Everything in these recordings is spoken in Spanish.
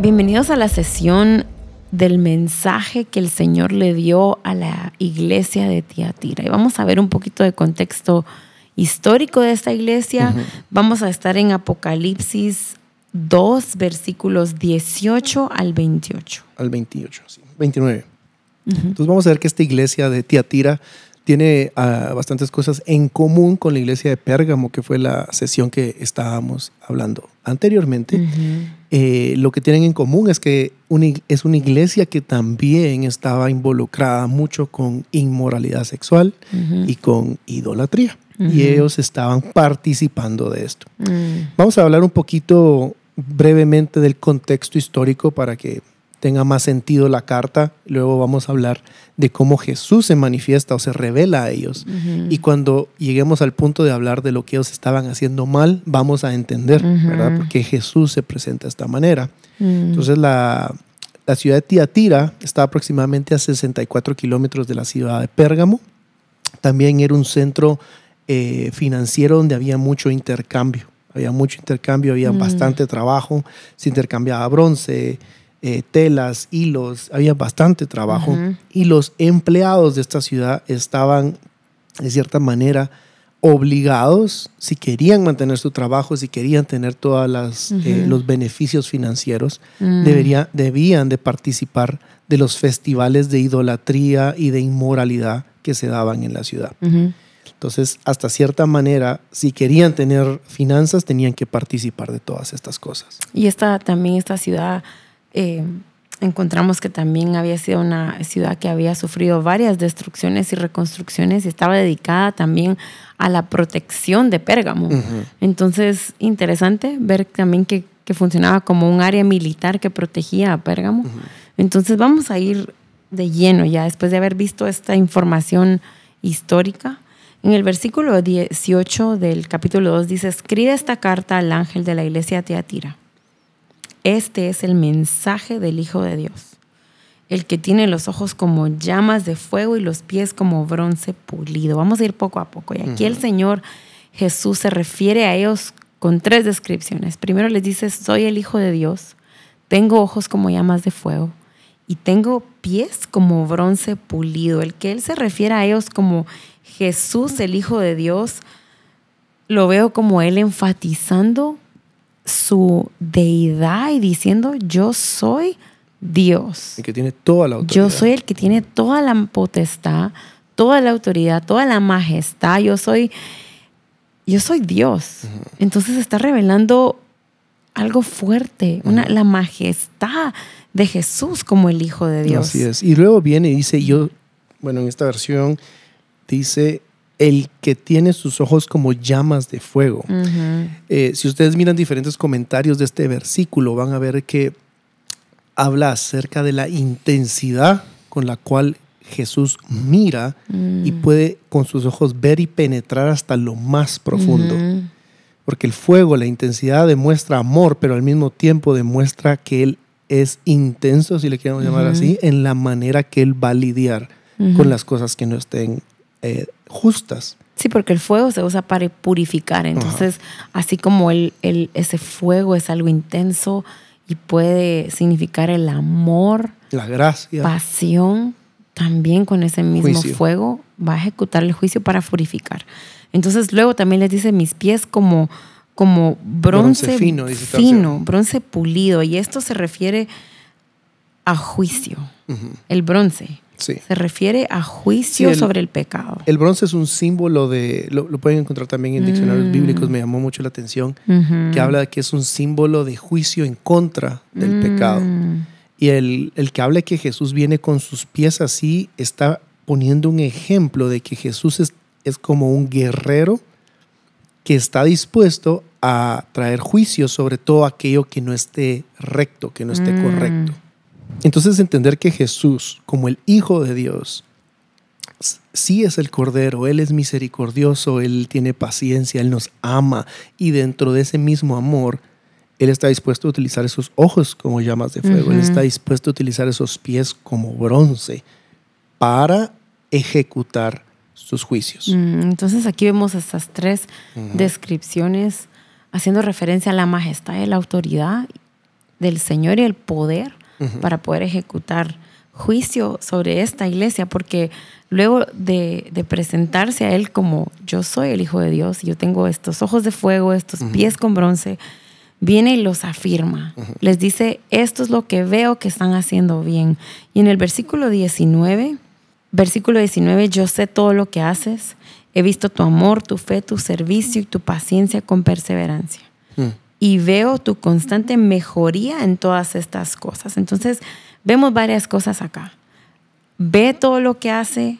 Bienvenidos a la sesión del mensaje que el Señor le dio a la iglesia de Tiatira. Y vamos a ver un poquito de contexto histórico de esta iglesia. Vamos a estar en Apocalipsis 2, versículos 18 al 28. Al 28, sí. 29. Entonces vamos a ver que esta iglesia de Tiatira tiene ah, bastantes cosas en común con la iglesia de Pérgamo, que fue la sesión que estábamos hablando anteriormente. Eh, lo que tienen en común es que es una iglesia que también estaba involucrada mucho con inmoralidad sexual y con idolatría. Y ellos estaban participando de esto. Mm. Vamos a hablar un poquito brevemente del contexto histórico para que tenga más sentido la carta. Luego vamos a hablar de cómo Jesús se manifiesta o se revela a ellos. Y cuando lleguemos al punto de hablar de lo que ellos estaban haciendo mal, vamos a entender, ¿verdad? Porque Jesús se presenta de esta manera. Mm. Entonces la, ciudad de Tiatira está aproximadamente a 64 kilómetros de la ciudad de Pérgamo. También era un centro eh, financiero donde había mucho intercambio. Había mucho intercambio, había mm. bastante trabajo. Se intercambiaba bronce, eh, telas, hilos, había bastante trabajo y los empleados de esta ciudad estaban, de cierta manera, obligados, si querían mantener su trabajo, si querían tener todos las eh, los beneficios financieros, mm. debían de participar de los festivales de idolatría y de inmoralidad que se daban en la ciudad. Entonces, hasta cierta manera, si querían tener finanzas, tenían que participar de todas estas cosas. Y esta, también esta ciudad eh, encontramos que también había sido una ciudad que había sufrido varias destrucciones y reconstrucciones y estaba dedicada también a la protección de Pérgamo. Entonces, interesante ver también que, funcionaba como un área militar que protegía a Pérgamo. Entonces, vamos a ir de lleno ya, después de haber visto esta información histórica. En el versículo 18 del capítulo 2 dice, escribe esta carta al ángel de la iglesia Teatira este es el mensaje del Hijo de Dios, el que tiene los ojos como llamas de fuego y los pies como bronce pulido. Vamos a ir poco a poco. Y aquí el Señor Jesús se refiere a ellos con tres descripciones. Primero les dice, soy el Hijo de Dios, tengo ojos como llamas de fuego y tengo pies como bronce pulido. El que Él se refiere a ellos como Jesús, el Hijo de Dios, lo veo como Él enfatizando su deidad y diciendo, yo soy Dios. El que tiene toda la autoridad. Yo soy el que tiene toda la potestad, toda la autoridad, toda la majestad. Yo soy, yo soy Dios. Entonces está revelando algo fuerte, una, la majestad de Jesús como el Hijo de Dios. Así es. Y luego viene y dice, yo, bueno, en esta versión dice, el que tiene sus ojos como llamas de fuego. Eh, si ustedes miran diferentes comentarios de este versículo, van a ver que habla acerca de la intensidad con la cual Jesús mira y mm. puede con sus ojos ver y penetrar hasta lo más profundo. Porque el fuego, la intensidad demuestra amor, pero al mismo tiempo demuestra que Él es intenso, si le queremos llamar así, en la manera que Él va a lidiar con las cosas que no estén eh, justas. Sí, porque el fuego se usa para purificar. Entonces, así como el, ese fuego es algo intenso y puede significar el amor, la gracia, pasión, también con ese mismo fuego va a ejecutar el juicio para purificar. Entonces, luego también les dice mis pies como como bronce, fino, bronce pulido y esto se refiere a juicio. El bronce se refiere a juicio sobre el pecado. El bronce es un símbolo de, lo, pueden encontrar también en diccionarios mm. bíblicos, me llamó mucho la atención, que habla de que es un símbolo de juicio en contra del mm. pecado. Y el, el que habla que Jesús viene con sus pies así, está poniendo un ejemplo de que Jesús es, es como un guerrero que está dispuesto a traer juicio sobre todo aquello que no esté recto, que no esté mm. correcto. Entonces entender que Jesús, como el Hijo de Dios, sí es el Cordero, Él es misericordioso, Él tiene paciencia, Él nos ama y dentro de ese mismo amor, Él está dispuesto a utilizar esos ojos como llamas de fuego, Él está dispuesto a utilizar esos pies como bronce para ejecutar sus juicios. Mm, entonces aquí vemos estas tres descripciones haciendo referencia a la majestad y la autoridad del Señor y el poder para poder ejecutar juicio sobre esta iglesia, porque luego de, presentarse a Él como yo soy el Hijo de Dios, yo tengo estos ojos de fuego, estos pies con bronce, viene y los afirma, les dice, esto es lo que veo que están haciendo bien. Y en el versículo 19, versículo 19, yo sé todo lo que haces, he visto tu amor, tu fe, tu servicio y tu paciencia con perseverancia y veo tu constante mejoría en todas estas cosas. Entonces, vemos varias cosas acá. Ve todo lo que hace,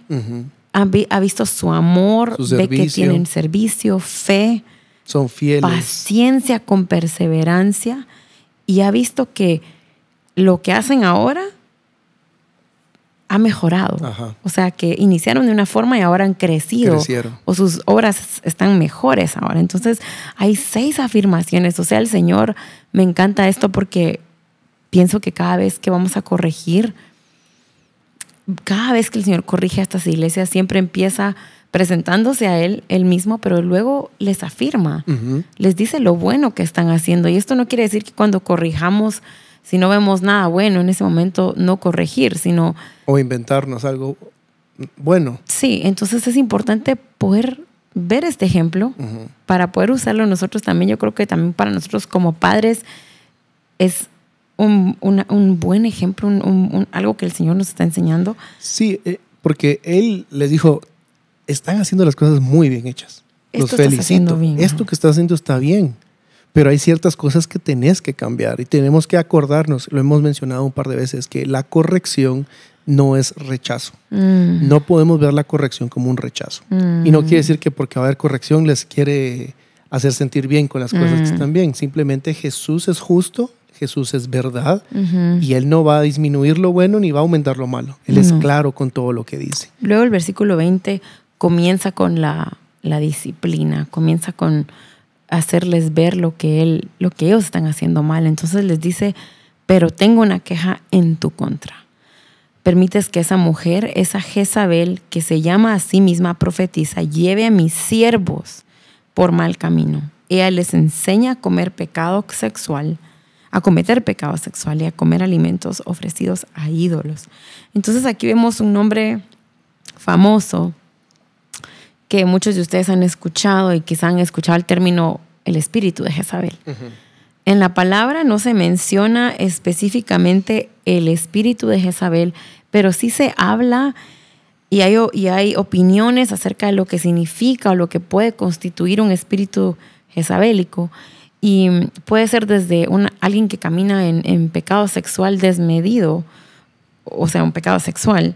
ha, visto su amor, ve que tienen servicio, fe, son fieles, paciencia con perseverancia y ha visto que lo que hacen ahora ha mejorado. O sea, que iniciaron de una forma y ahora han crecido. O sus obras están mejores ahora. Entonces, hay seis afirmaciones. O sea, el Señor, me encanta esto porque pienso que cada vez que vamos a corregir, cada vez que el Señor corrige a estas iglesias, siempre empieza presentándose a Él, Él mismo, pero luego les afirma, les dice lo bueno que están haciendo. Y esto no quiere decir que cuando corrijamos si no vemos nada bueno en ese momento, no corregir, sino... O inventarnos algo bueno. Sí, entonces es importante poder ver este ejemplo para poder usarlo nosotros también. Yo creo que también para nosotros como padres es un, un buen ejemplo, un, un, algo que el Señor nos está enseñando. Sí, eh, porque Él les dijo, están haciendo las cosas muy bien hechas. Los felicito. Esto que estás haciendo está bien pero hay ciertas cosas que tenés que cambiar y tenemos que acordarnos, lo hemos mencionado un par de veces, que la corrección no es rechazo. Mm. No podemos ver la corrección como un rechazo. Y no quiere mm. decir que porque va a haber corrección les quiere hacer sentir bien con las cosas que mm. están bien. Simplemente Jesús es justo, Jesús es verdad y Él no va a disminuir lo bueno ni va a aumentar lo malo. Él es claro con todo lo que dice. Luego el versículo 20 comienza con la, la disciplina, comienza con hacerles ver lo que, él, lo que ellos están haciendo mal. Entonces les dice, pero tengo una queja en tu contra. Permites que esa mujer, esa Jezabel, que se llama a sí misma profetiza, lleve a mis siervos por mal camino. Ella les enseña a comer pecado sexual, a cometer pecado sexual y a comer alimentos ofrecidos a ídolos. Entonces aquí vemos un nombre famoso que muchos de ustedes han escuchado y quizás han escuchado el término el espíritu de Jezabel. En la palabra no se menciona específicamente el espíritu de Jezabel, pero sí se habla y hay, y hay opiniones acerca de lo que significa o lo que puede constituir un espíritu jezabélico. Y puede ser desde alguien que camina en, en pecado sexual desmedido, o sea, un pecado sexual,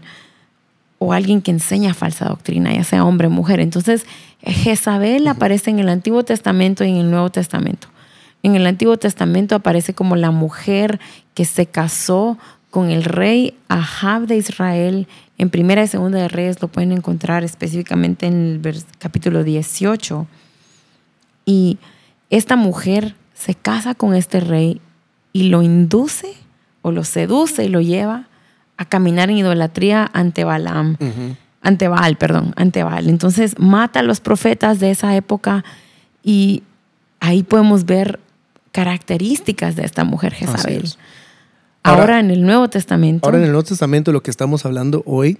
o alguien que enseña falsa doctrina, ya sea hombre o mujer. Entonces, Jezabel aparece en el Antiguo Testamento y en el Nuevo Testamento. En el Antiguo Testamento aparece como la mujer que se casó con el rey Ahab de Israel. En primera y segunda de Reyes lo pueden encontrar específicamente en el capítulo 18. Y esta mujer se casa con este rey y lo induce o lo seduce y lo lleva a caminar en idolatría ante Balaam, ante Baal, perdón, ante Baal. Entonces mata a los profetas de esa época y ahí podemos ver características de esta mujer Jezabel. Ahora, en el Nuevo Testamento. Ahora en el Nuevo Testamento lo que estamos hablando hoy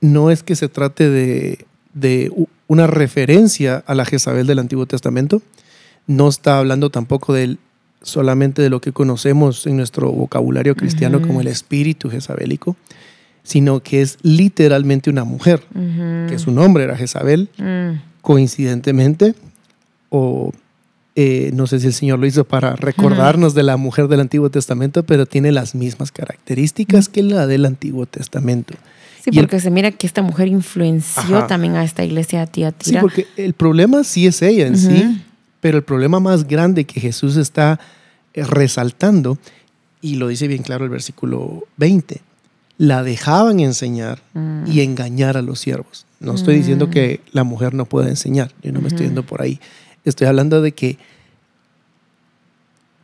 no es que se trate de, de una referencia a la Jezabel del Antiguo Testamento, no está hablando tampoco del solamente de lo que conocemos en nuestro vocabulario cristiano como el espíritu jezabelico, sino que es literalmente una mujer, que su nombre era Jezabel, mm. coincidentemente, o eh, no sé si el Señor lo hizo para recordarnos de la mujer del Antiguo Testamento, pero tiene las mismas características que la del Antiguo Testamento. Sí, porque se mira que esta mujer influenció también a esta iglesia de Tiatira. Sí, porque el problema sí es ella en sí, pero el problema más grande que Jesús está eh, resaltando, y lo dice bien claro el versículo 20, la dejaban enseñar mm. y engañar a los siervos. No estoy diciendo que mm. la mujer no pueda enseñar, yo no me estoy yendo por ahí. Estoy hablando de que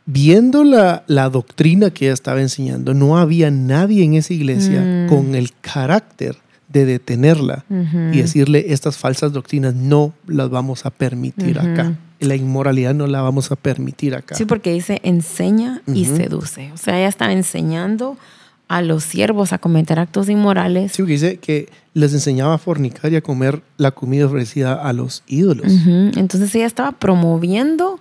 viendo la, la, doctrina que ella estaba enseñando, no había nadie en esa iglesia mm. con el carácter de detenerla y decirle estas falsas doctrinas no las vamos a permitir acá. La inmoralidad no la vamos a permitir acá. Sí, porque dice enseña y seduce. O sea, ella estaba enseñando a los siervos a cometer actos inmorales. Sí, porque dice que les enseñaba a fornicar y a comer la comida ofrecida a los ídolos. Entonces ella estaba promoviendo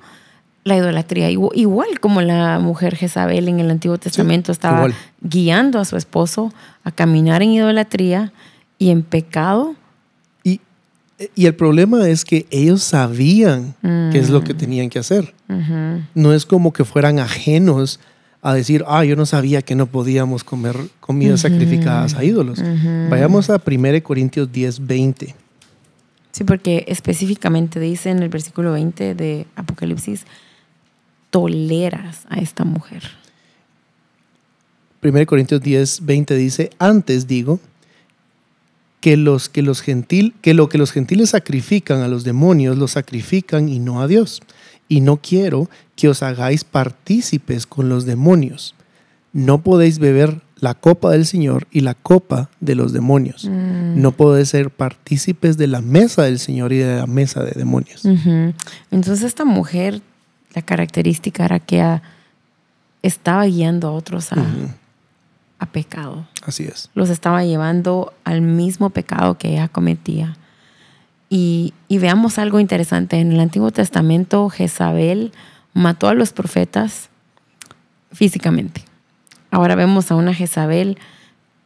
la idolatría, igual como la mujer Jezabel en el Antiguo Testamento estaba guiando a su esposo a caminar en idolatría y en pecado. Y, el problema es que ellos sabían qué es lo que mm. tenían que hacer. No es como que fueran ajenos a decir, ah, yo no sabía que no podíamos comer comidas sacrificadas a ídolos. Vayamos a 1 Corintios 10, 20. Sí, porque específicamente dice en el versículo 20 de Apocalipsis, toleras a esta mujer. 1 Corintios 10, 20 dice, antes digo, que, los, que, los gentil, que lo que los gentiles sacrifican a los demonios, los sacrifican y no a Dios. Y no quiero que os hagáis partícipes con los demonios. No podéis beber la copa del Señor y la copa de los demonios. Mm. No podéis ser partícipes de la mesa del Señor y de la mesa de demonios. Entonces esta mujer, la característica era que ah, estaba guiando a otros a, a pecado. Así es. Los estaba llevando al mismo pecado que ella cometía. Y, veamos algo interesante. En el Antiguo Testamento, Jezabel mató a los profetas físicamente. Ahora vemos a una Jezabel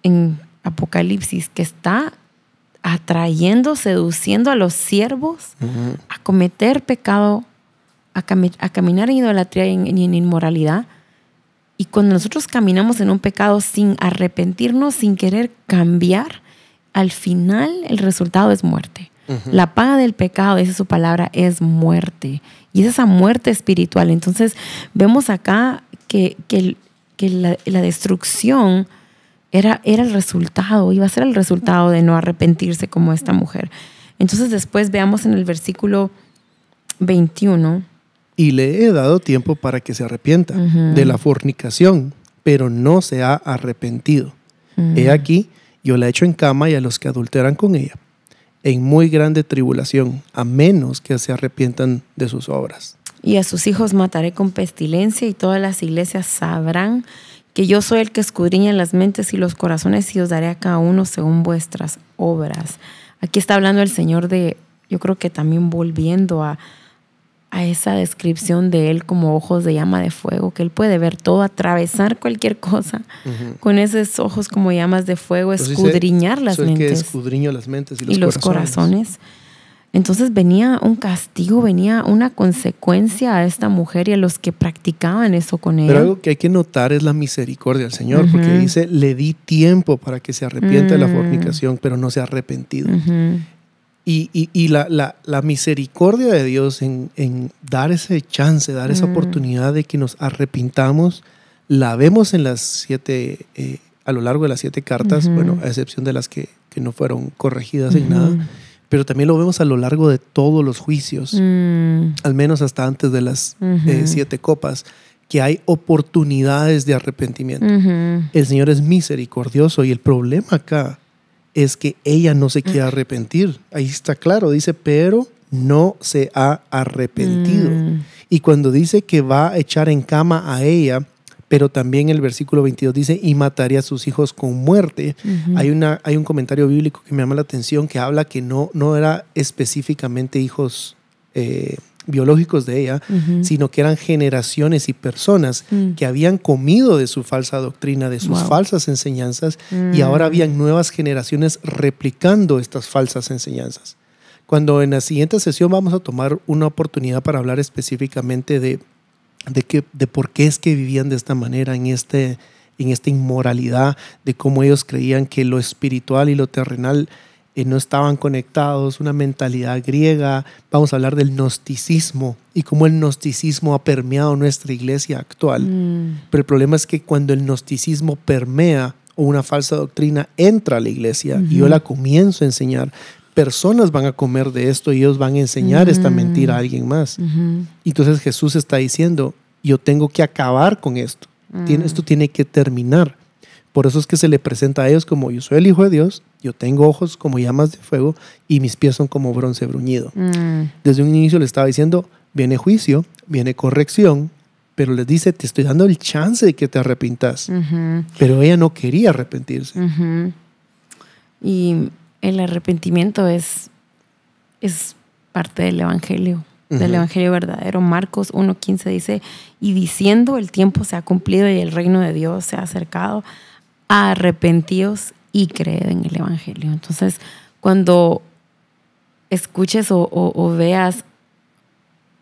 en Apocalipsis que está atrayendo, seduciendo a los siervos a cometer pecado, a, caminar en idolatría y en, inmoralidad, y cuando nosotros caminamos en un pecado sin arrepentirnos, sin querer cambiar, al final el resultado es muerte. La paga del pecado, dice su palabra, es muerte. Y es esa muerte espiritual. Entonces vemos acá que, que, la, destrucción era, era el resultado, iba a ser el resultado de no arrepentirse como esta mujer. Entonces después veamos en el versículo 21 y le he dado tiempo para que se arrepienta de la fornicación, pero no se ha arrepentido. He aquí, yo la echo en cama y a los que adulteran con ella, en muy grande tribulación, a menos que se arrepientan de sus obras. Y a sus hijos mataré con pestilencia y todas las iglesias sabrán que yo soy el que escudriña las mentes y los corazones y os daré a cada uno según vuestras obras. Aquí está hablando el Señor de, yo creo que también volviendo a, a esa descripción de él como ojos de llama de fuego, que él puede ver todo, atravesar cualquier cosa con esos ojos como llamas de fuego, pues escudriñar las mentes. escudriño las mentes y los, corazones. Entonces venía un castigo, venía una consecuencia a esta mujer y a los que practicaban eso con él. Pero algo que hay que notar es la misericordia del Señor, porque dice, le di tiempo para que se arrepienta de la mm. fornicación, pero no se ha arrepentido. Y, la, misericordia de Dios en, dar ese chance, dar esa mm. oportunidad de que nos arrepintamos, la vemos en las siete, eh, a lo largo de las siete cartas, bueno, a excepción de las que, no fueron corregidas en nada, pero también lo vemos a lo largo de todos los juicios, mm. al menos hasta antes de las eh, siete copas que hay oportunidades de arrepentimiento. El Señor es misericordioso y el problema acá es que ella no se quiere arrepentir. Ahí está claro, dice, pero no se ha arrepentido. Mm. Y cuando dice que va a echar en cama a ella, pero también el versículo 22 dice, y mataría a sus hijos con muerte. hay, una, hay un comentario bíblico que me llama la atención que habla que no, no era específicamente hijos eh, biológicos de ella, sino que eran generaciones y personas mm. que habían comido de su falsa doctrina, de sus falsas enseñanzas, y mm. ahora habían nuevas generaciones replicando estas falsas enseñanzas. Cuando en la siguiente sesión vamos a tomar una oportunidad para hablar específicamente de, de, de por qué es que vivían de esta manera en este en esta inmoralidad, de cómo ellos creían que lo espiritual y lo terrenal y no estaban conectados, una mentalidad griega. Vamos a hablar del gnosticismo y cómo el gnosticismo ha permeado nuestra iglesia actual. Mm. Pero el problema es que cuando el gnosticismo permea o una falsa doctrina entra a la iglesia y yo la comienzo a enseñar, personas van a comer de esto y ellos van a enseñar esta mm. mentira a alguien más. Entonces Jesús está diciendo, yo tengo que acabar con esto. Mm. esto tiene que terminar. Por eso es que se le presenta a ellos como yo soy el Hijo de Dios, yo tengo ojos como llamas de fuego y mis pies son como bronce bruñido. Mm. Desde un inicio le estaba diciendo, viene juicio, viene corrección, pero les dice, te estoy dando el chance de que te arrepintas. Pero ella no quería arrepentirse. Y el arrepentimiento es, es parte del Evangelio, del Evangelio verdadero. Marcos 1.15 dice, y diciendo, el tiempo se ha cumplido y el reino de Dios se ha acercado arrepentidos y creed en el Evangelio. Entonces, cuando escuches o, veas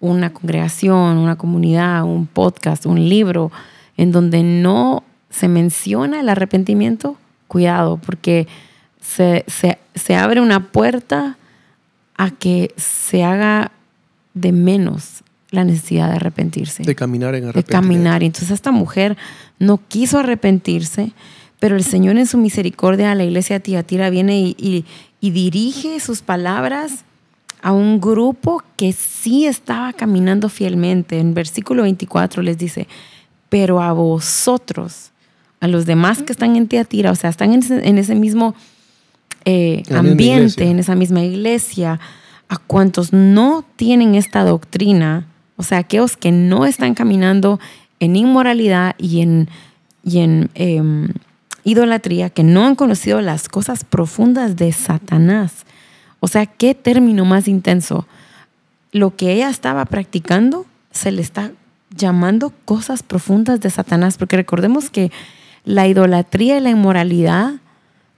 una congregación, una comunidad, un podcast, un libro, en donde no se menciona el arrepentimiento, cuidado, porque se, se, abre una puerta a que se haga de menos la necesidad de arrepentirse. De caminar en arrepentimiento. De caminar. Entonces esta mujer no quiso arrepentirse pero el Señor en su misericordia a la iglesia de Tiatira viene y, dirige sus palabras a un grupo que sí estaba caminando fielmente. En versículo 24 les dice, pero a vosotros, a los demás que están en Tiatira, o sea, están en ese, mismo eh, ambiente, en esa misma iglesia, a cuantos no tienen esta doctrina, o sea, aquellos que no están caminando en inmoralidad y en, em, idolatría, que no han conocido las cosas profundas de Satanás. O sea, ¿qué término más intenso? Lo que ella estaba practicando se le está llamando cosas profundas de Satanás, porque recordemos que la idolatría y la inmoralidad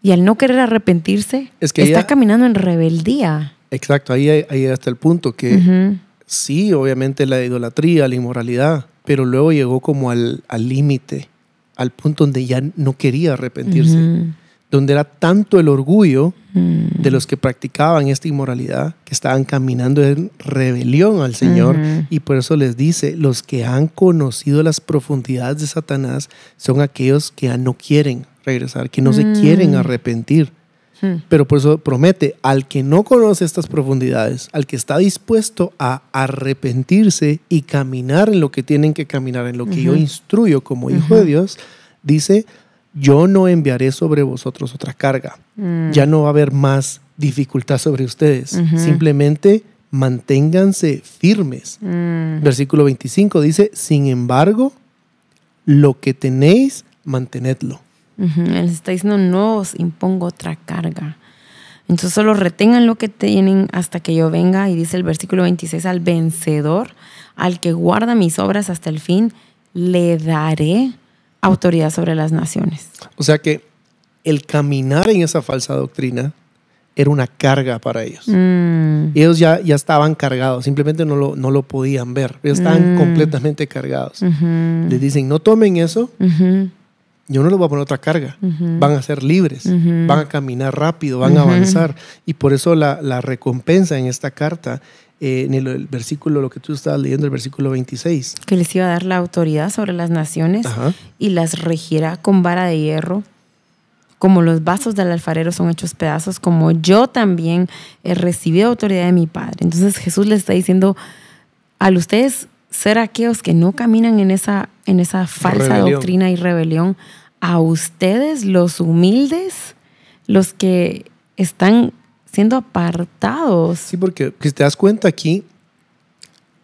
y al no querer arrepentirse, está caminando en rebeldía. Exacto, ahí, hasta hasta el punto, que sí, obviamente la idolatría, la inmoralidad, pero luego llegó como al límite al punto donde ya no quería arrepentirse, donde era tanto el orgullo de los que practicaban esta inmoralidad, que estaban caminando en rebelión al Señor, y por eso les dice, los que han conocido las profundidades de Satanás son aquellos que ya no quieren regresar, que no se mm. quieren arrepentir. Hmm. Pero por eso promete, al que no conoce estas profundidades, al que está dispuesto a arrepentirse y caminar en lo que tienen que caminar, en lo que yo instruyo como hijo de Dios, dice, yo no enviaré sobre vosotros otra carga. Hmm. Ya no va a haber más dificultad sobre ustedes. Simplemente manténganse firmes. Hmm. Versículo 25 dice, sin embargo, lo que tenéis, mantenedlo. Él está diciendo, no os impongo otra carga. Entonces solo retengan lo que tienen hasta que yo venga. Y dice el versículo 26, al vencedor, al que guarda mis obras hasta el fin, le daré autoridad sobre las naciones. O sea que el caminar en esa falsa doctrina era una carga para ellos. Y mm. Ellos ya, ya estaban cargados, simplemente no lo, no lo podían ver. Ellos estaban mm. completamente cargados. Les dicen, no tomen eso yo no les voy a poner otra carga. Van a ser libres, van a caminar rápido, van a avanzar. Y por eso la, recompensa en esta carta, eh, en el, versículo, lo que tú estabas leyendo, el versículo 26. Que les iba a dar la autoridad sobre las naciones y las regirá con vara de hierro. Como los vasos del alfarero son hechos pedazos, como yo también he recibido autoridad de mi Padre. Entonces Jesús le está diciendo, a ustedes ser aquellos que no caminan en esa, en esa falsa doctrina y rebelión, a ustedes, los humildes, los que están siendo apartados. Sí, porque te das cuenta aquí,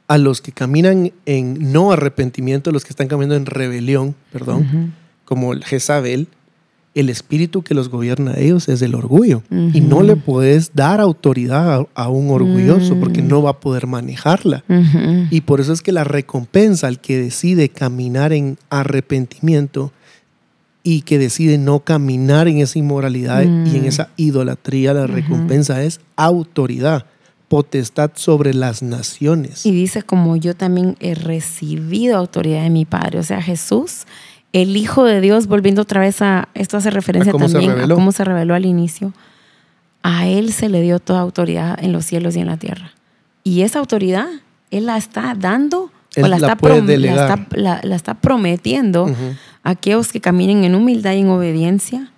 a los que caminan en no arrepentimiento, los que están caminando en rebelión, perdón, como Jezabel, el espíritu que los gobierna a ellos es el orgullo. Y no le puedes dar autoridad a, un orgulloso porque no mm. va a poder manejarla. Y por eso es que la recompensa al que decide caminar en arrepentimiento y que decide no caminar en esa inmoralidad y en mm. esa idolatría, la recompensa es autoridad potestad sobre las naciones. Y dice, como yo también he recibido autoridad de mi Padre, o sea, Jesús el Hijo de Dios, volviendo otra vez a, esto hace referencia también a cómo se reveló al inicio, a Él se le dio toda autoridad en los cielos y en la tierra. Y esa autoridad, Él la está dando o la, está prometiendo a aquellos que caminen en humildad y en obediencia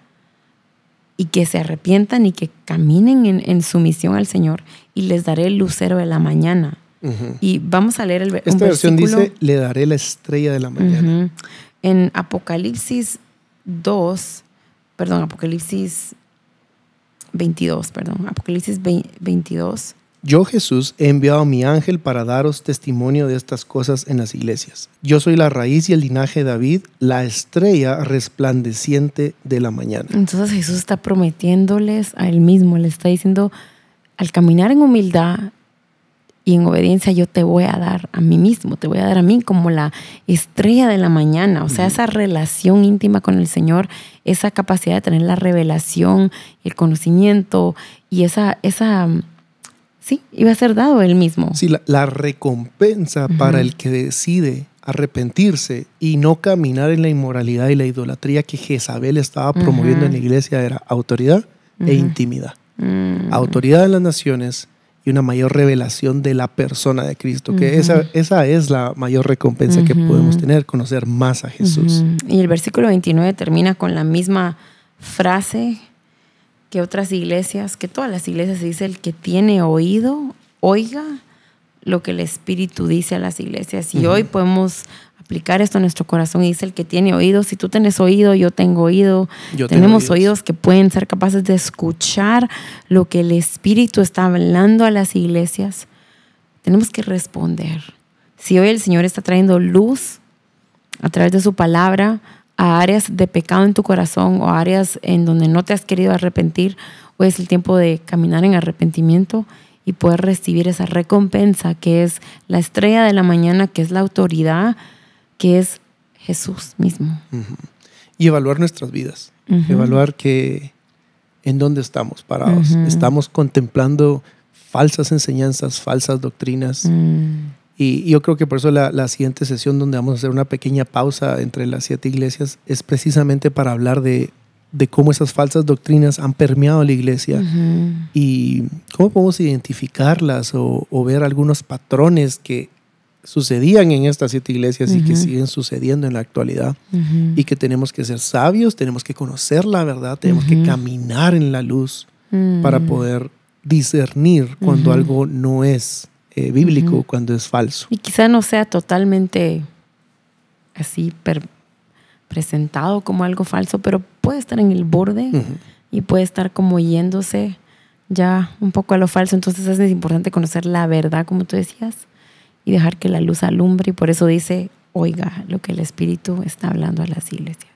y que se arrepientan y que caminen en, sumisión al Señor y les daré el lucero de la mañana. Y vamos a leer el Esta versión dice, le daré la estrella de la mañana en Apocalipsis 2, perdón, Apocalipsis 22, perdón, Apocalipsis 22. Yo Jesús he enviado a mi ángel para daros testimonio de estas cosas en las iglesias. Yo soy la raíz y el linaje de David, la estrella resplandeciente de la mañana. Entonces Jesús está prometiéndoles a él mismo, le está diciendo, al caminar en humildad, y en obediencia yo te voy a dar a mí mismo, te voy a dar a mí como la estrella de la mañana. O sea, esa relación íntima con el Señor, esa capacidad de tener la revelación, el conocimiento y esa, esa sí, iba a ser dado él mismo. Sí, la, recompensa para el que decide arrepentirse y no caminar en la inmoralidad y la idolatría que Jezabel estaba promoviendo en la iglesia era autoridad e intimidad. Mm. Autoridad de las naciones y una mayor revelación de la persona de Cristo, que esa, esa, es la mayor recompensa que podemos tener, conocer más a Jesús. Y el versículo 29 termina con la misma frase que otras iglesias, que todas las iglesias dice, el que tiene oído, oiga lo que el Espíritu dice a las iglesias. Y hoy podemos aplicar esto en nuestro corazón. Y dice el que tiene oídos, si tú tienes oído, yo tengo oído. Tenemos oídos. oídos. que pueden ser capaces de escuchar lo que el Espíritu está hablando a las iglesias. Tenemos que responder. Si hoy el Señor está trayendo luz a través de su palabra a áreas de pecado en tu corazón o áreas en donde no te has querido arrepentir, hoy es el tiempo de caminar en arrepentimiento y poder recibir esa recompensa que es la estrella de la mañana, que es la autoridad que es Jesús mismo. Y evaluar nuestras vidas, evaluar que en dónde estamos parados. Estamos contemplando falsas enseñanzas, falsas doctrinas. Mm. Y, yo creo que por eso la, siguiente sesión donde vamos a hacer una pequeña pausa entre las siete iglesias es precisamente para hablar de, cómo esas falsas doctrinas han permeado la iglesia y cómo podemos identificarlas o, o ver algunos patrones que sucedían en estas siete iglesias y que siguen sucediendo en la actualidad y que tenemos que ser sabios, tenemos que conocer la verdad, tenemos que caminar en la luz mm. para poder discernir cuando algo no es eh, bíblico, cuando es falso. Y quizá no sea totalmente así presentado como algo falso, pero puede estar en el borde y puede estar como yéndose ya un poco a lo falso, entonces es importante conocer la verdad, como tú decías y dejar que la luz alumbre. Y por eso dice, oiga lo que el Espíritu está hablando a las iglesias.